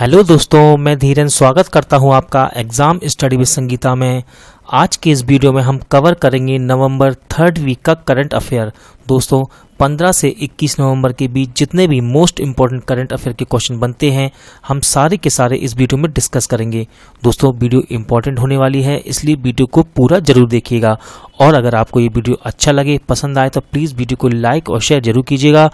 hello दोस्तों मैं धीरेन स्वागत करता हूं आपका एग्ज़ाम स्टडी विद संगीता में आज के इस वीडियो में हम कवर करेंगे नवंबर थर्ड वीक का करंट अफेयर दोस्तों 15 से 21 नवंबर के बीच जितने भी मोस्ट इंपॉर्टेंट करंट अफेयर के क्वेश्चन बनते हैं हम सारे के सारे इस वीडियो में डिस्कस करेंगे दोस्तों वीडियो इंपॉर्टेंट होने वाली है इसलिए वीडियो को पूरा जरूर देखिएगा और अगर आपको ये वीडियो अच्छा लगे पसंद आए तो प्लीज़ वीडियो को लाइक और शेयर जरूर कीजिएगा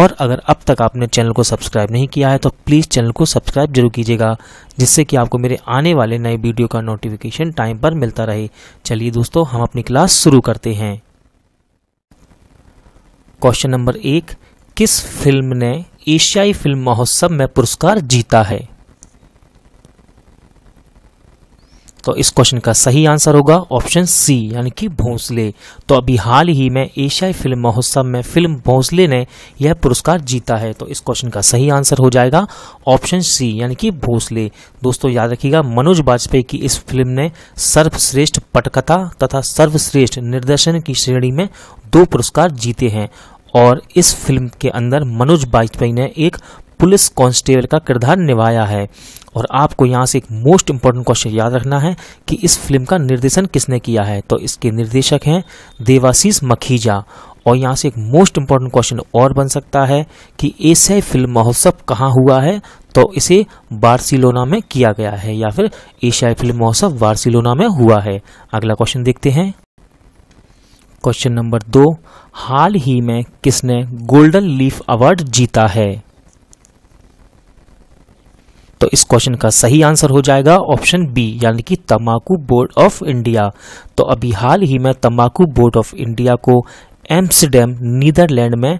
और अगर अब तक आपने चैनल को सब्सक्राइब नहीं किया है तो प्लीज़ चैनल को सब्सक्राइब जरूर कीजिएगा जिससे कि आपको मेरे आने वाले नए वीडियो का नोटिफिकेशन टाइम पर मिलता रहे चलिए दोस्तों हम अपनी क्लास शुरू करते हैं क्वेश्चन नंबर एक किस फिल्म ने एशियाई फिल्म महोत्सव में पुरस्कार जीता है तो इस क्वेश्चन का सही आंसर होगा ऑप्शन सी यानी कि भोंसले तो अभी हाल ही में एशियाई फिल्म महोत्सव में फिल्म भोंसले ने यह पुरस्कार जीता है तो इस क्वेश्चन का सही आंसर हो जाएगा ऑप्शन सी यानी कि भोंसले दोस्तों याद रखिएगा मनोज वाजपेयी की इस फिल्म ने सर्वश्रेष्ठ पटकथा तथा सर्वश्रेष्ठ निर्देशन की श्रेणी में दो पुरस्कार जीते हैं और इस फिल्म के अंदर मनोज वाजपेयी ने एक पुलिस कांस्टेबल का किरदार निभाया है और आपको यहाँ से एक मोस्ट इम्पॉर्टेंट क्वेश्चन याद रखना है कि इस फिल्म का निर्देशन किसने किया है तो इसके निर्देशक हैं देवाशीष मखीजा और यहाँ से एक मोस्ट इम्पॉर्टेंट क्वेश्चन और बन सकता है कि एशियाई फिल्म महोत्सव कहाँ हुआ है तो इसे बार्सिलोना में किया गया है या फिर एशियाई फिल्म महोत्सव बार्सिलोना में हुआ है अगला क्वेश्चन देखते हैं क्वेश्चन नंबर दो हाल ही में किसने गोल्डन लीफ अवार्ड जीता है तो इस क्वेश्चन का सही आंसर हो जाएगा ऑप्शन बी यानी कि तम्बाकू बोर्ड ऑफ इंडिया तो अभी हाल ही में तम्बाकू बोर्ड ऑफ इंडिया को एम्स्टर्डम नीदरलैंड में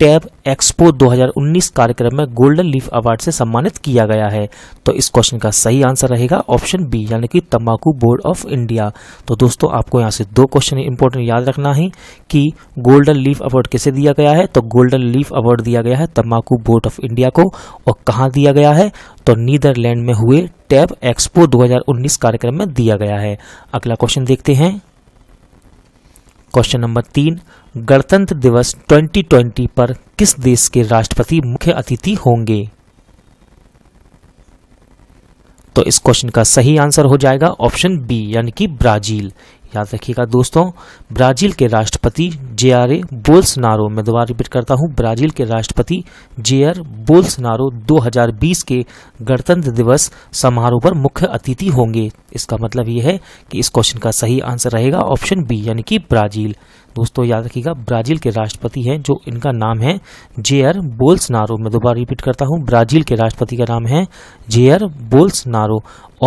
टैब एक्सपो 2019 कार्यक्रम में गोल्डन लीफ अवार्ड से सम्मानित किया गया है तो इस क्वेश्चन का सही आंसर रहेगा ऑप्शन बी यानी कि तंबाकू बोर्ड ऑफ इंडिया तो दोस्तों आपको यहां से दो क्वेश्चन इंपॉर्टेंट याद रखना है कि गोल्डन लीफ अवार्ड किसे दिया गया है तो गोल्डन लीफ अवार्ड दिया गया है तम्बाकू बोर्ड ऑफ इंडिया को और कहाँ दिया गया है तो नीदरलैंड में हुए टैब एक्सपो 2019 कार्यक्रम में दिया गया है अगला क्वेश्चन देखते हैं क्वेश्चन नंबर तीन गणतंत्र दिवस 2020 पर किस देश के राष्ट्रपति मुख्य अतिथि होंगे तो इस क्वेश्चन का सही आंसर हो जाएगा ऑप्शन बी यानी कि ब्राजील याद रखिएगा दोस्तों ब्राजील के राष्ट्रपति जे आर ए बोल्सनारो मैं दोबारा रिपीट करता हूँ ब्राजील के राष्ट्रपति जे आर बोल्सनारो 2020 के गणतंत्र दिवस समारोह पर मुख्य अतिथि होंगे इसका मतलब यह है कि इस क्वेश्चन का सही आंसर रहेगा ऑप्शन बी यानी कि ब्राजील दोस्तों याद रखिएगा ब्राजील के राष्ट्रपति हैं जो इनका नाम है जेयर बोल्स नारो मैं दोबारा रिपीट करता हूँ ब्राजील के राष्ट्रपति का नाम है जेयर बोल्स नारो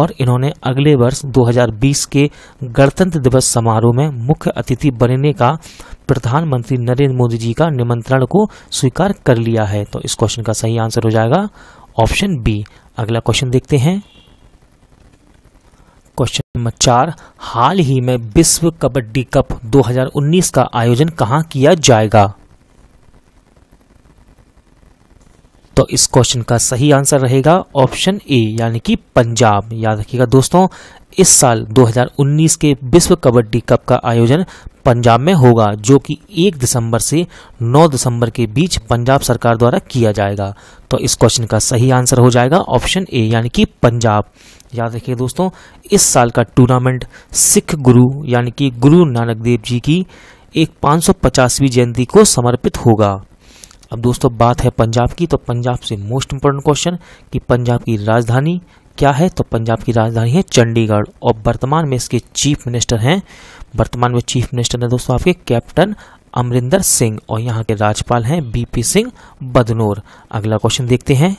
और इन्होंने अगले वर्ष 2020 के गणतंत्र दिवस समारोह में मुख्य अतिथि बनने का प्रधानमंत्री नरेंद्र मोदी जी का निमंत्रण को स्वीकार कर लिया है तो इस क्वेश्चन का सही आंसर हो जाएगा ऑप्शन बी अगला क्वेश्चन देखते हैं चार हाल ही में विश्व कबड्डी कप 2019 का आयोजन कहां किया जाएगा तो इस क्वेश्चन का सही आंसर रहेगा ऑप्शन ए यानी कि पंजाब याद रखिएगा दोस्तों इस साल 2019 के विश्व कबड्डी कप का आयोजन पंजाब में होगा जो कि 1 दिसंबर से 9 दिसंबर के बीच पंजाब सरकार द्वारा किया जाएगा तो इस क्वेश्चन का सही आंसर हो जाएगा ऑप्शन ए यानी कि पंजाब याद रखिए दोस्तों इस साल का टूर्नामेंट सिख गुरु यानी कि गुरु नानक देव जी की एक पाँच जयंती को समर्पित होगा अब दोस्तों बात है पंजाब की तो पंजाब से मोस्ट इम्पोर्टेंट क्वेश्चन कि पंजाब की राजधानी क्या है तो पंजाब की राजधानी है चंडीगढ़ और वर्तमान में इसके चीफ मिनिस्टर हैं वर्तमान में चीफ मिनिस्टर हैं दोस्तों आपके कैप्टन अमरिंदर सिंह और यहाँ के राज्यपाल हैं बीपी सिंह बदनोर अगला क्वेश्चन देखते हैं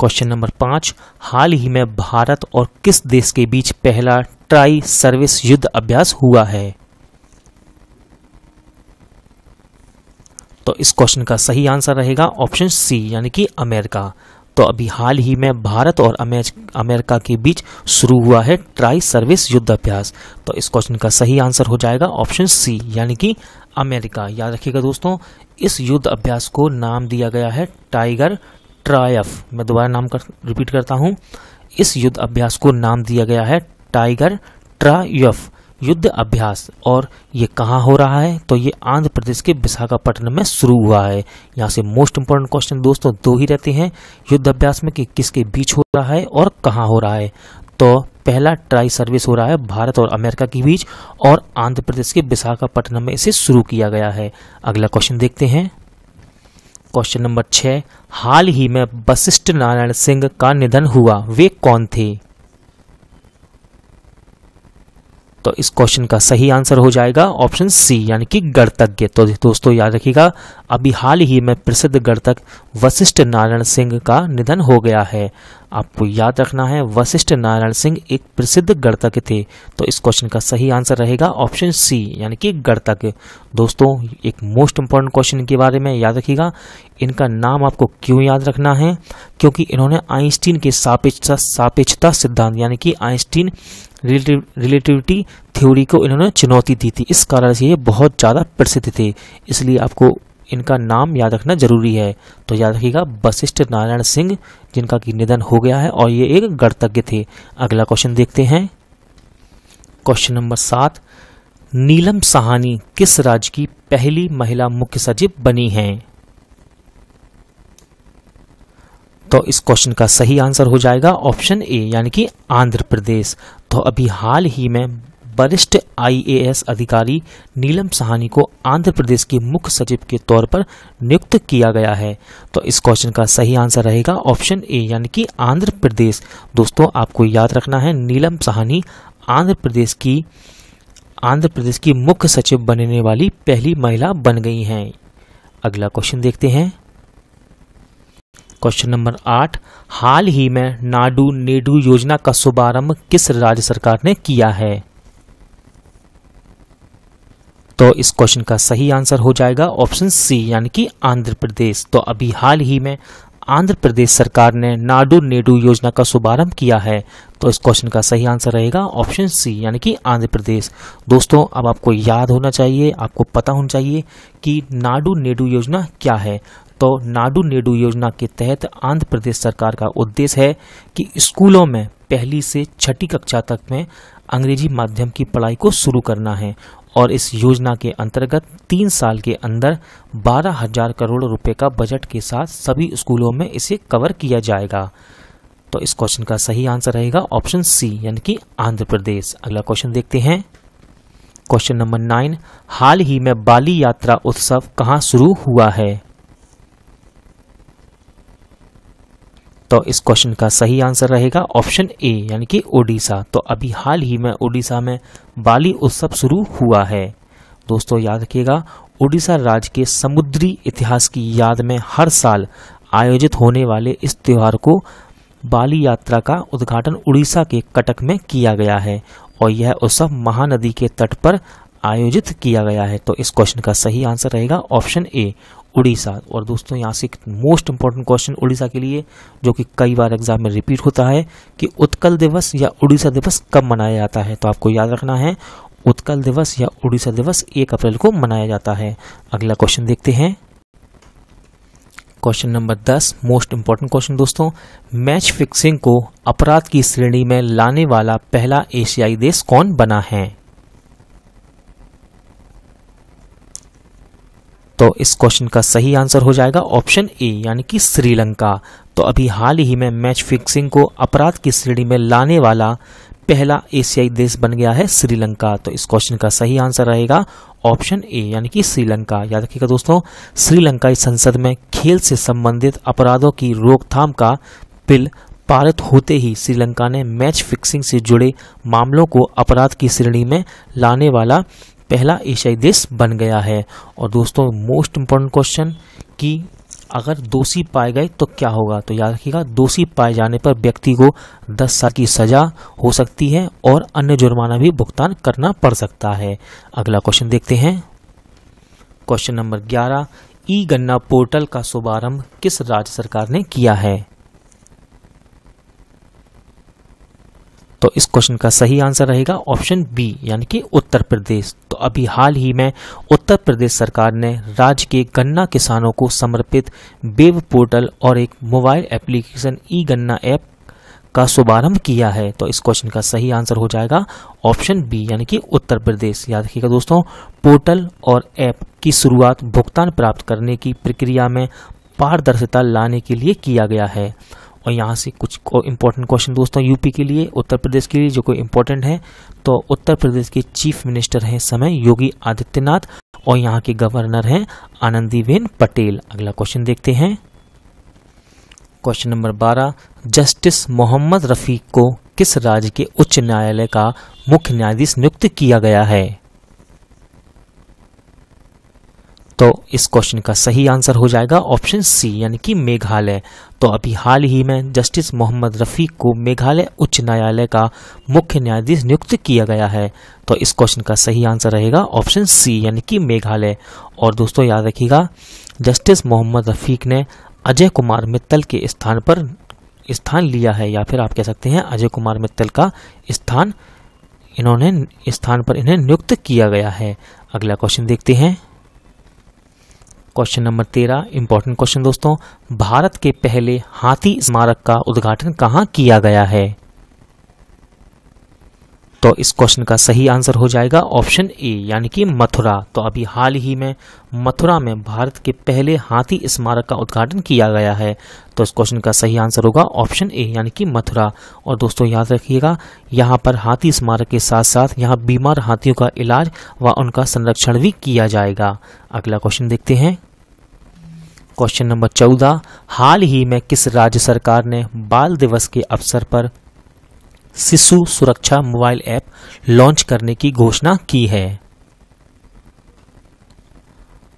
क्वेश्चन नंबर पांच हाल ही में भारत और किस देश के बीच पहला ट्राई सर्विस युद्ध अभ्यास हुआ है तो इस क्वेश्चन का सही आंसर रहेगा ऑप्शन सी यानी कि अमेरिका तो अभी हाल ही में भारत और अमेरिका के बीच शुरू हुआ है ट्राई सर्विस युद्धाभ्यास तो इस क्वेश्चन का सही आंसर हो जाएगा ऑप्शन सी यानी कि अमेरिका याद रखिएगा दोस्तों इस युद्ध अभ्यास को नाम दिया गया है टाइगर ट्रायफ मैं दोबारा नाम कर रिपीट करता हूँ इस युद्ध अभ्यास को नाम दिया गया है टाइगर ट्रायफ युद्ध अभ्यास और ये कहाँ हो रहा है तो ये आंध्र प्रदेश के विशाखापट्टनम में शुरू हुआ है यहाँ से मोस्ट इम्पोर्टेंट क्वेश्चन दोस्तों दो ही रहते हैं युद्ध अभ्यास में कि किसके बीच हो रहा है और कहाँ हो रहा है तो पहला ट्राई सर्विस हो रहा है भारत और अमेरिका के बीच और आंध्र प्रदेश के विशाखापट्टनम में इसे शुरू किया गया है अगला क्वेश्चन देखते हैं क्वेश्चन नंबर छह हाल ही में वशिष्ठ नारायण सिंह का निधन हुआ वे कौन थे तो इस क्वेश्चन का सही आंसर हो जाएगा ऑप्शन सी यानी कि गणतज्ञ तो दोस्तों याद रखिएगा अभी हाल ही में प्रसिद्ध गणतक वशिष्ठ नारायण सिंह का निधन हो गया है आपको याद रखना है वशिष्ठ नारायण सिंह एक प्रसिद्ध गणतक थे तो इस क्वेश्चन का सही आंसर रहेगा ऑप्शन सी यानी कि गणतक दोस्तों एक मोस्ट इंपॉर्टेंट क्वेश्चन के बारे में याद रखिएगा इनका नाम आपको क्यों याद रखना है क्योंकि इन्होंने आइंस्टीन के सापेक्षता सापेक्षता सिद्धांत यानी कि आइंस्टीन रिलेटिव रिलेटिविटी थ्योरी को इन्होंने चुनौती दी थी इस कारण से ये बहुत ज़्यादा प्रसिद्ध थे इसलिए आपको इनका नाम याद रखना जरूरी है तो याद रखिएगा वशिष्ठ नारायण सिंह जिनका कि निधन हो गया है और ये एक गणतज्ञ थे अगला क्वेश्चन देखते हैं क्वेश्चन नंबर सात नीलम साहनी किस राज्य की पहली महिला मुख्य सचिव बनी हैं तो इस क्वेश्चन का सही आंसर हो जाएगा ऑप्शन ए यानी कि आंध्र प्रदेश तो अभी हाल ही में वरिष्ठ आईएएस अधिकारी नीलम सहानी को आंध्र प्रदेश के मुख्य सचिव के तौर पर नियुक्त किया गया है तो इस क्वेश्चन का सही आंसर रहेगा ऑप्शन ए यानी कि आंध्र प्रदेश दोस्तों आपको याद रखना है नीलम सहानी आंध्र प्रदेश की आंध्र प्रदेश की मुख्य सचिव बनने वाली पहली महिला बन गई हैं अगला क्वेश्चन देखते हैं क्वेश्चन नंबर आठ हाल ही में नाडू नेडू योजना का शुभारंभ किस राज्य सरकार ने किया है तो इस क्वेश्चन का सही आंसर हो जाएगा ऑप्शन सी यानी कि आंध्र प्रदेश तो अभी हाल ही में आंध्र प्रदेश सरकार ने नाडू नेडू योजना का शुभारंभ किया है तो इस क्वेश्चन का सही आंसर रहेगा ऑप्शन सी यानी कि आंध्र प्रदेश दोस्तों अब आपको याद होना चाहिए आपको पता होना चाहिए कि नाडू नेडू योजना क्या है तो नाडू नेडू योजना के तहत आंध्र प्रदेश सरकार का उद्देश्य है कि स्कूलों में पहली से छठी कक्षा तक में अंग्रेजी माध्यम की पढ़ाई को शुरू करना है और इस योजना के अंतर्गत तीन साल के अंदर बारह हजार करोड़ रुपए का बजट के साथ सभी स्कूलों में इसे कवर किया जाएगा तो इस क्वेश्चन का सही आंसर रहेगा ऑप्शन सी यानी कि आंध्र प्रदेश अगला क्वेश्चन देखते हैं क्वेश्चन नंबर नाइन हाल ही में बाली यात्रा उत्सव कहाँ शुरू हुआ है तो इस क्वेश्चन का सही आंसर रहेगा ऑप्शन ए यानी कि ओडिशा तो अभी हाल ही में ओडिशा में बाली उत्सव शुरू हुआ है दोस्तों याद रखिएगा ओडिशा राज्य के समुद्री इतिहास की याद में हर साल आयोजित होने वाले इस त्यौहार को बाली यात्रा का उद्घाटन उड़ीसा के कटक में किया गया है और यह उत्सव महानदी के तट पर आयोजित किया गया है तो इस क्वेश्चन का सही आंसर रहेगा ऑप्शन ए उड़ीसा और दोस्तों यहाँ से मोस्ट इंपॉर्टेंट क्वेश्चन उड़ीसा के लिए जो कि कई बार एग्जाम में रिपीट होता है कि उत्कल दिवस या उड़ीसा दिवस कब मनाया जाता है तो आपको याद रखना है उत्कल दिवस या उड़ीसा दिवस एक अप्रैल को मनाया जाता है अगला क्वेश्चन देखते हैं क्वेश्चन नंबर दस मोस्ट इंपॉर्टेंट क्वेश्चन दोस्तों मैच फिक्सिंग को अपराध की श्रेणी में लाने वाला पहला एशियाई देश कौन बना है तो इस क्वेश्चन का सही आंसर हो जाएगा ऑप्शन ए यानी कि श्रीलंका तो अभी हाल ही में मैच फिक्सिंग को अपराध की श्रेणी में लाने वाला पहला एशियाई देश बन गया है श्रीलंका तो इस क्वेश्चन का सही आंसर रहेगा ऑप्शन ए यानी कि श्रीलंका याद रखिएगा दोस्तों श्रीलंकाई संसद में खेल से संबंधित अपराधों की रोकथाम का बिल पारित होते ही श्रीलंका ने मैच फिक्सिंग से जुड़े मामलों को अपराध की श्रेणी में लाने वाला पहला एशियाई देश बन गया है और दोस्तों मोस्ट इम्पोर्टेंट क्वेश्चन कि अगर दोषी पाए गए तो क्या होगा तो याद रखिएगा दोषी पाए जाने पर व्यक्ति को 10 साल की सजा हो सकती है और अन्य जुर्माना भी भुगतान करना पड़ सकता है अगला क्वेश्चन देखते हैं क्वेश्चन नंबर 11 ई गन्ना पोर्टल का शुभारंभ किस राज्य सरकार ने किया है तो इस क्वेश्चन का सही आंसर रहेगा ऑप्शन बी यानी कि उत्तर प्रदेश तो अभी हाल ही में उत्तर प्रदेश सरकार ने राज्य के गन्ना किसानों को समर्पित वेब पोर्टल और एक मोबाइल एप्लीकेशन ई गन्ना ऐप का शुभारंभ किया है तो इस क्वेश्चन का सही आंसर हो जाएगा ऑप्शन बी यानी कि उत्तर प्रदेश याद रखिएगा दोस्तों पोर्टल और ऐप की शुरुआत भुगतान प्राप्त करने की प्रक्रिया में पारदर्शिता लाने के लिए किया गया है और यहाँ से कुछ इंपॉर्टेंट क्वेश्चन दोस्तों यूपी के लिए उत्तर प्रदेश के लिए जो कोई इंपॉर्टेंट है तो उत्तर प्रदेश के चीफ मिनिस्टर हैं समय योगी आदित्यनाथ और यहाँ के गवर्नर हैं आनंदीबेन पटेल अगला क्वेश्चन देखते हैं क्वेश्चन नंबर बारह जस्टिस मोहम्मद रफीक को किस राज्य के उच्च न्यायालय का मुख्य न्यायाधीश नियुक्त किया गया है तो इस क्वेश्चन का सही आंसर हो जाएगा ऑप्शन सी यानी कि मेघालय तो अभी हाल ही में जस्टिस मोहम्मद रफ़ी को मेघालय उच्च न्यायालय का मुख्य न्यायाधीश नियुक्त किया गया है तो इस क्वेश्चन का सही आंसर रहेगा ऑप्शन सी यानी कि मेघालय और दोस्तों याद रखिएगा जस्टिस मोहम्मद रफ़ीक ने अजय कुमार मित्तल के स्थान पर स्थान लिया है या फिर आप कह सकते हैं अजय कुमार मित्तल का स्थान इन्होंने स्थान पर इन्हें नियुक्त किया गया है अगला क्वेश्चन देखते हैं क्वेश्चन नंबर तेरह इंपॉर्टेंट क्वेश्चन दोस्तों भारत के पहले हाथी स्मारक का उद्घाटन कहाँ किया गया है तो इस क्वेश्चन का सही आंसर हो जाएगा ऑप्शन ए यानी कि मथुरा तो अभी हाल ही में मथुरा में भारत के पहले हाथी स्मारक का उद्घाटन किया गया है तो इस क्वेश्चन का सही आंसर होगा ऑप्शन ए यानी कि मथुरा और दोस्तों याद रखिएगा यहाँ पर हाथी स्मारक के साथ साथ यहाँ बीमार हाथियों का इलाज व उनका संरक्षण भी किया जाएगा अगला क्वेश्चन देखते हैं क्वेश्चन नंबर चौदह हाल ही में किस राज्य सरकार ने बाल दिवस के अवसर पर शिशु सुरक्षा मोबाइल ऐप लॉन्च करने की घोषणा की है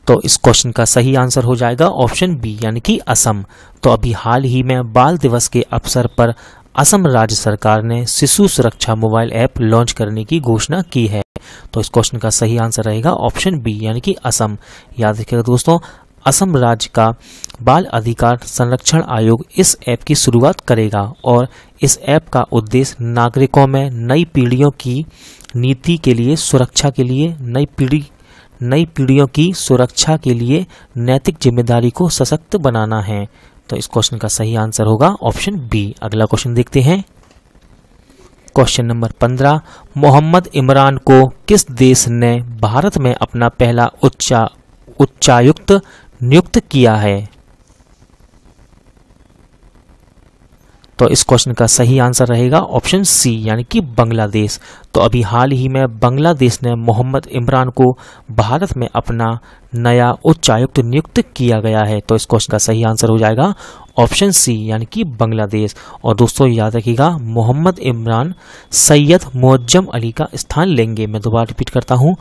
तो इस क्वेश्चन का सही आंसर हो जाएगा ऑप्शन बी यानी कि असम तो अभी हाल ही में बाल दिवस के अवसर पर असम राज्य सरकार ने शिशु सुरक्षा मोबाइल ऐप लॉन्च करने की घोषणा की है तो इस क्वेश्चन का सही आंसर रहेगा ऑप्शन बी यानी कि असम याद रखिएगा दोस्तों असम राज्य का बाल अधिकार संरक्षण आयोग इस ऐप की शुरुआत करेगा और इस ऐप का उद्देश्य नागरिकों में नई पीढ़ियों की नीति के लिए सुरक्षा के लिए नई पीढ़ी नई पीढ़ियों की सुरक्षा के लिए नैतिक जिम्मेदारी को सशक्त बनाना है तो इस क्वेश्चन का सही आंसर होगा ऑप्शन बी अगला क्वेश्चन देखते हैं क्वेश्चन नंबर पंद्रह मोहम्मद इमरान को किस देश ने भारत में अपना पहला उच्चा उच्चायुक्त नियुक्त किया है तो इस क्वेश्चन का सही आंसर रहेगा ऑप्शन सी यानी कि बांग्लादेश तो अभी हाल ही में बांग्लादेश ने मोहम्मद इमरान को भारत में अपना नया उच्चायुक्त नियुक्त किया गया है तो इस क्वेश्चन का सही आंसर हो जाएगा ऑप्शन सी यानी कि बांग्लादेश और दोस्तों याद रखिएगा मोहम्मद इमरान सैयद मुअज्जम अली का स्थान लेंगे मैं दोबारा रिपीट करता हूँ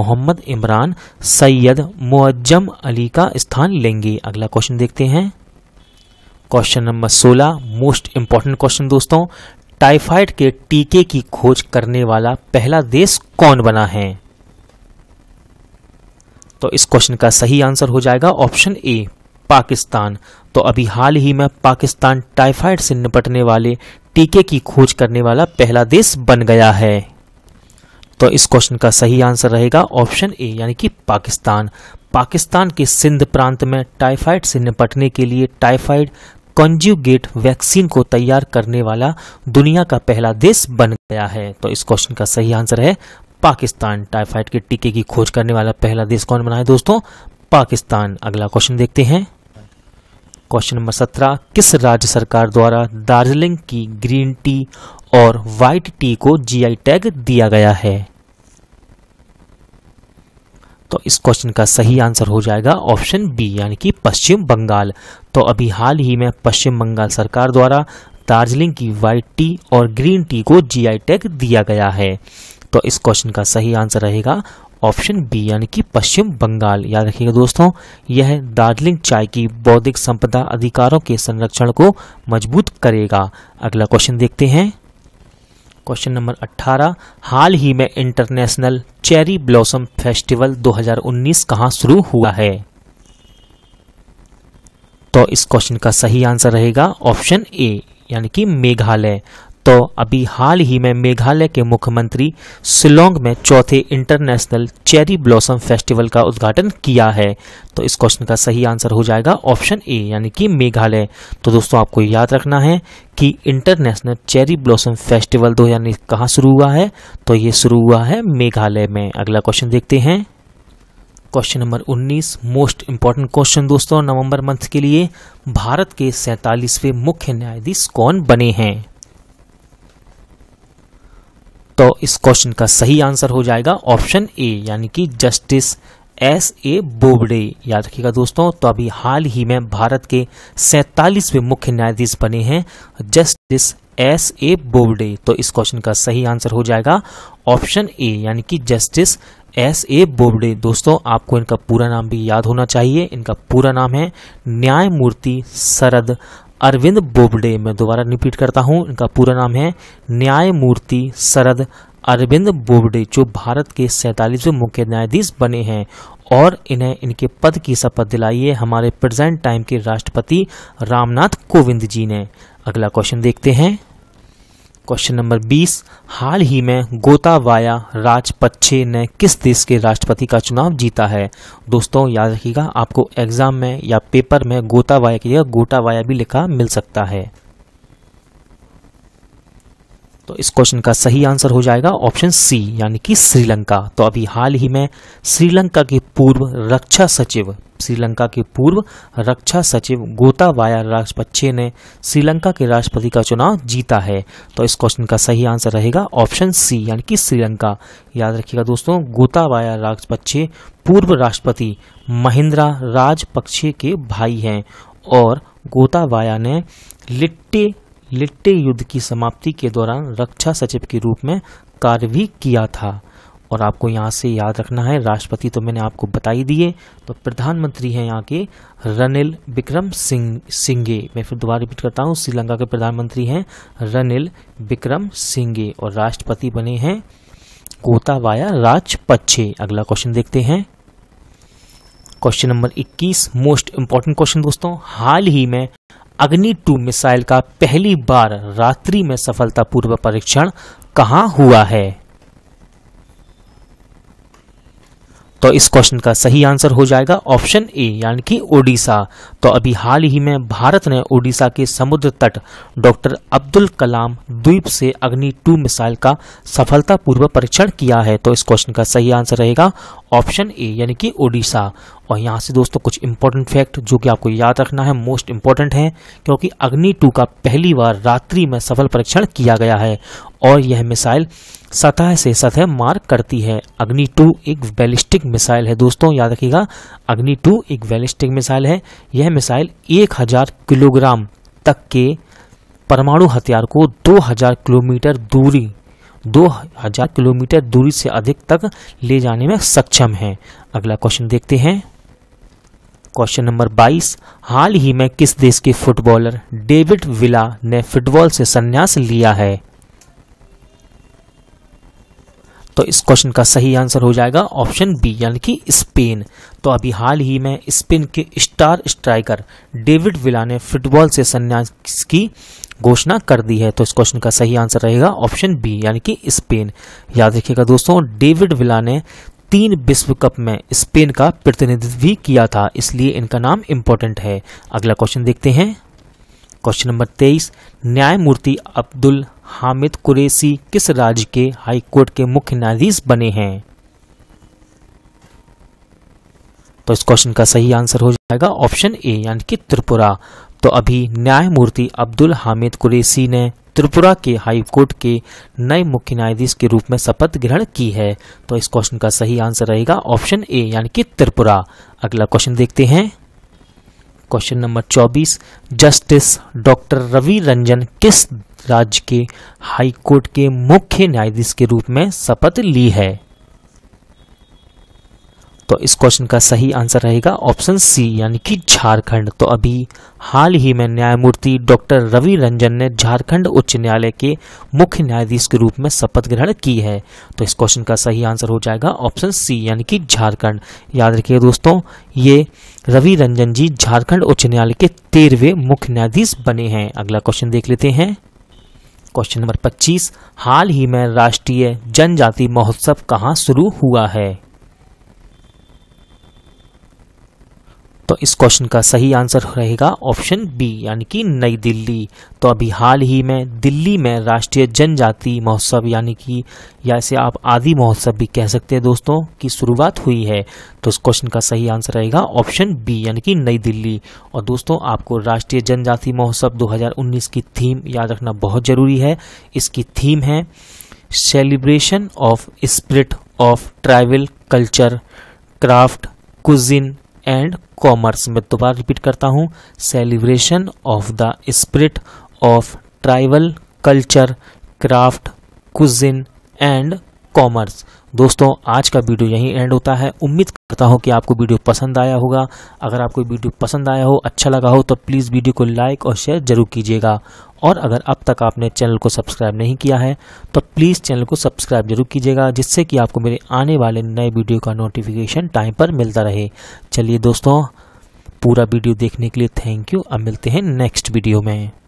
मोहम्मद इमरान सैयद मुअज्जम अली का स्थान लेंगे अगला क्वेश्चन देखते हैं question number 16 most important question दोस्तों टाइफाइड के टीके की खोज करने वाला पहला देश कौन बना है तो इस क्वेश्चन का सही आंसर हो जाएगा ऑप्शन ए पाकिस्तान तो अभी हाल ही में पाकिस्तान टाइफाइड से निपटने वाले टीके की खोज करने वाला पहला देश बन गया है तो इस क्वेश्चन का सही आंसर रहेगा ऑप्शन ए यानी कि पाकिस्तान पाकिस्तान के सिंध प्रांत में टाइफाइड से निपटने के लिए टाइफाइड कॉन्ज्यूगेट वैक्सीन को तैयार करने वाला दुनिया का पहला देश बन गया है तो इस क्वेश्चन का सही आंसर है पाकिस्तान टाइफाइड के टीके की खोज करने वाला पहला देश कौन बना है दोस्तों पाकिस्तान अगला क्वेश्चन देखते हैं क्वेश्चन नंबर सत्रह किस राज्य सरकार द्वारा दार्जिलिंग की ग्रीन टी और व्हाइट टी को जीआई टैग दिया गया है तो इस क्वेश्चन का सही आंसर हो जाएगा ऑप्शन बी यानी कि पश्चिम बंगाल तो अभी हाल ही में पश्चिम बंगाल सरकार द्वारा दार्जिलिंग की वाइट टी और ग्रीन टी को जीआई टैग दिया गया है तो इस क्वेश्चन का सही आंसर रहेगा ऑप्शन बी यानी कि पश्चिम बंगाल याद रखिएगा दोस्तों यह दार्जिलिंग चाय की बौद्धिक संपदा अधिकारों के संरक्षण को मजबूत करेगा अगला क्वेश्चन देखते हैं क्वेश्चन नंबर 18 हाल ही में इंटरनेशनल चेरी ब्लॉसम फेस्टिवल 2019 कहाँ शुरू हुआ है तो इस क्वेश्चन का सही आंसर रहेगा ऑप्शन ए यानी कि मेघालय तो अभी हाल ही में मेघालय के मुख्यमंत्री सिलोंग में चौथे इंटरनेशनल चेरी ब्लॉसम फेस्टिवल का उद्घाटन किया है तो इस क्वेश्चन का सही आंसर हो जाएगा ऑप्शन ए यानी कि मेघालय तो दोस्तों आपको याद रखना है कि इंटरनेशनल चेरी ब्लॉसम फेस्टिवल दो यानी कहाँ शुरू हुआ है तो ये शुरू हुआ है मेघालय में अगला क्वेश्चन देखते हैं question number 19 most important question दोस्तों नवंबर मंथ के लिए भारत के सैतालीसवें मुख्य न्यायाधीश कौन बने हैं तो इस क्वेश्चन का सही आंसर हो जाएगा ऑप्शन ए यानी कि जस्टिस एस ए बोबडे याद रखिएगा दोस्तों तो अभी हाल ही में भारत के सैतालीसवें मुख्य न्यायाधीश बने हैं जस्टिस एस ए बोबडे तो इस क्वेश्चन का सही आंसर हो जाएगा ऑप्शन ए यानी कि जस्टिस एस ए बोबडे दोस्तों आपको इनका पूरा नाम भी याद होना चाहिए इनका पूरा नाम है न्यायमूर्ति शरद अरविंद बोबडे मैं दोबारा रिपीट करता हूँ इनका पूरा नाम है न्यायमूर्ति शरद अरविंद बोबडे जो भारत के सैतालीसवें मुख्य न्यायाधीश बने हैं और इन्हें इनके पद की शपथ दिलाई है हमारे प्रेजेंट टाइम के राष्ट्रपति रामनाथ कोविंद जी ने अगला क्वेश्चन देखते हैं क्वेश्चन नंबर 20 हाल ही में गोतावाया राजपक्षे ने किस देश के राष्ट्रपति का चुनाव जीता है दोस्तों याद रखिएगा आपको एग्जाम में या पेपर में गोताबाया की जगह गोटावाया भी लिखा मिल सकता है तो इस क्वेश्चन का सही आंसर हो जाएगा ऑप्शन सी यानी कि श्रीलंका तो अभी हाल ही में श्रीलंका के पूर्व रक्षा सचिव श्रीलंका के पूर्व रक्षा सचिव गोताबाया राजपक्षे ने श्रीलंका के राष्ट्रपति का चुनाव जीता है तो इस क्वेश्चन का सही आंसर रहेगा ऑप्शन सी यानी कि श्रीलंका याद रखिएगा दोस्तों गोताबाया राजपक्षे पूर्व राष्ट्रपति महिंद्रा राजपक्षे के भाई हैं और गोताबाया ने लिट्टे लिट्टे युद्ध की समाप्ति के दौरान रक्षा सचिव के रूप में कार्य भी किया था और आपको यहाँ से याद रखना है राष्ट्रपति तो मैंने आपको बता ही दिए तो प्रधानमंत्री हैं यहाँ के रनिल विक्रम सिंह सिंगे मैं फिर दोबारा रिपीट करता हूँ श्रीलंका के प्रधानमंत्री हैं रनिल विक्रम सिंगे और राष्ट्रपति बने हैं कोताबाया राजपक्षे अगला क्वेश्चन देखते हैं question number 21 most important question दोस्तों हाल ही में अग्नि टू मिसाइल का पहली बार रात्रि में सफलतापूर्वक परीक्षण कहाँ हुआ है तो इस क्वेश्चन का सही आंसर हो जाएगा ऑप्शन ए यानी कि ओडिशा तो अभी हाल ही में भारत ने ओडिशा के समुद्र तट डॉक्टर अब्दुल कलाम द्वीप से अग्नि टू मिसाइल का सफलतापूर्वक परीक्षण किया है तो इस क्वेश्चन का सही आंसर रहेगा ऑप्शन ए यानी कि ओडिशा और यहाँ से दोस्तों कुछ इंपॉर्टेंट फैक्ट जो कि आपको याद रखना है मोस्ट इंपॉर्टेंट है क्योंकि अग्नि टू का पहली बार रात्रि में सफल परीक्षण किया गया है और यह मिसाइल सतह से सतह मार्क करती है अग्नि टू एक बैलिस्टिक मिसाइल है दोस्तों याद रखिएगा अग्नि टू एक बैलिस्टिक मिसाइल है यह मिसाइल एक हजार किलोग्राम तक के परमाणु हथियार को दो हजार किलोमीटर दूरी दो हजार किलोमीटर दूरी से अधिक तक ले जाने में सक्षम है अगला क्वेश्चन देखते हैं क्वेश्चन नंबर 22 हाल ही में किस देश के फुटबॉलर डेविड विला ने फुटबॉल से संन्यास लिया है तो इस क्वेश्चन का सही आंसर हो जाएगा ऑप्शन बी यानी कि स्पेन तो अभी हाल ही में स्पेन के स्टार स्ट्राइकर डेविड विला ने फुटबॉल से संन्यास की घोषणा कर दी है तो इस क्वेश्चन का सही आंसर रहेगा ऑप्शन बी यानी कि स्पेन याद रखिएगा दोस्तों डेविड विला ने तीन विश्व कप में स्पेन का प्रतिनिधित्व भी किया था इसलिए इनका नाम इंपॉर्टेंट है अगला क्वेश्चन देखते हैं क्वेश्चन नंबर तेईस न्यायमूर्ति अब्दुल हामिद कुरैसी किस राज्य के हाईकोर्ट के मुख्य न्यायाधीश बने हैं तो इस क्वेश्चन का सही आंसर हो जाएगा ऑप्शन ए यानी कि त्रिपुरा तो अभी न्यायमूर्ति अब्दुल हामिद कुरैसी ने त्रिपुरा के हाईकोर्ट के नए मुख्य न्यायाधीश के रूप में शपथ ग्रहण की है तो इस क्वेश्चन का सही आंसर रहेगा ऑप्शन ए यानी कि त्रिपुरा अगला क्वेश्चन देखते हैं question number 24 justice doctor Ravi Ranjan किस राज्य के हाई कोर्ट के मुख्य न्यायाधीश के रूप में शपथ ली है तो इस क्वेश्चन का सही आंसर रहेगा ऑप्शन सी यानी कि झारखंड तो अभी हाल ही में न्यायमूर्ति डॉक्टर रवि रंजन ने झारखंड उच्च न्यायालय के मुख्य न्यायाधीश के रूप में शपथ ग्रहण की है तो इस क्वेश्चन का सही आंसर हो जाएगा ऑप्शन सी यानी कि झारखंड याद रखिए दोस्तों ये रवि रंजन जी झारखंड उच्च न्यायालय के तेरहवे मुख्य न्यायाधीश बने हैं अगला क्वेश्चन देख लेते हैं क्वेश्चन नंबर 25 हाल ही में राष्ट्रीय जनजाति महोत्सव कहाँ शुरू हुआ है तो इस क्वेश्चन का सही आंसर रहेगा ऑप्शन बी यानी कि नई दिल्ली तो अभी हाल ही में दिल्ली में राष्ट्रीय जनजाति महोत्सव यानी कि या इसे आप आदि महोत्सव भी कह सकते हैं दोस्तों की शुरुआत हुई है तो इस क्वेश्चन का सही आंसर रहेगा ऑप्शन बी यानी कि नई दिल्ली और दोस्तों आपको राष्ट्रीय जनजाति महोत्सव 2019 की थीम याद रखना बहुत जरूरी है इसकी थीम है celebration of spirit of tribal culture craft cuisine and commerce मैं दोबारा रिपीट करता हूँ celebration of the spirit of tribal culture craft cuisine and commerce दोस्तों आज का वीडियो यहीं एंड होता है उम्मीद करता हूँ कि आपको वीडियो पसंद आया होगा अगर आपको वीडियो पसंद आया हो अच्छा लगा हो तो प्लीज़ वीडियो को लाइक और शेयर जरूर कीजिएगा और अगर अब तक आपने चैनल को सब्सक्राइब नहीं किया है तो प्लीज़ चैनल को सब्सक्राइब जरूर कीजिएगा जिससे कि आपको मेरे आने वाले नए वीडियो का नोटिफिकेशन टाइम पर मिलता रहे चलिए दोस्तों पूरा वीडियो देखने के लिए थैंक यू अब मिलते हैं नेक्स्ट वीडियो में